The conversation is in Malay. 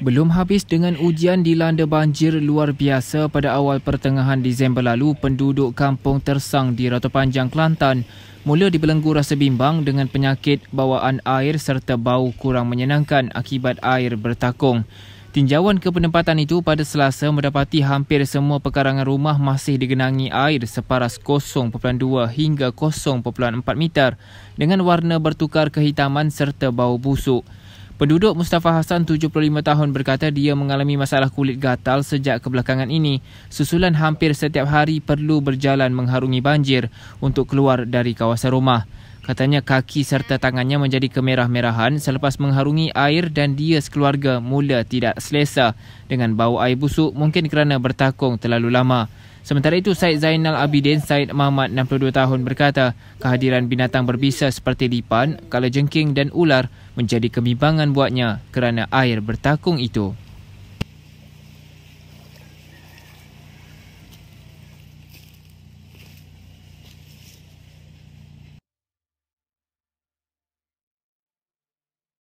Belum habis dengan ujian dilanda banjir luar biasa pada awal pertengahan Disember lalu, penduduk kampung Tersang di Rata Panjang Kelantan mula dibelenggu rasa bimbang dengan penyakit bawaan air serta bau kurang menyenangkan akibat air bertakung. Tinjauan ke penempatan itu pada selasa mendapati hampir semua pekarangan rumah masih digenangi air separas 0.2 hingga 0.4 meter dengan warna bertukar kehitaman serta bau busuk. Penduduk Mustafa Hassan 75 tahun berkata dia mengalami masalah kulit gatal sejak kebelakangan ini. Susulan hampir setiap hari perlu berjalan mengharungi banjir untuk keluar dari kawasan rumah. Katanya kaki serta tangannya menjadi kemerah-merahan selepas mengharungi air dan dia sekeluarga mula tidak selesa dengan bau air busuk mungkin kerana bertakung terlalu lama. Sementara itu Said Zainal Abidin Said Mahmat 62 tahun berkata kehadiran binatang berbisa seperti lipan, kala jengking dan ular menjadi kebimbangan buatnya kerana air bertakung itu.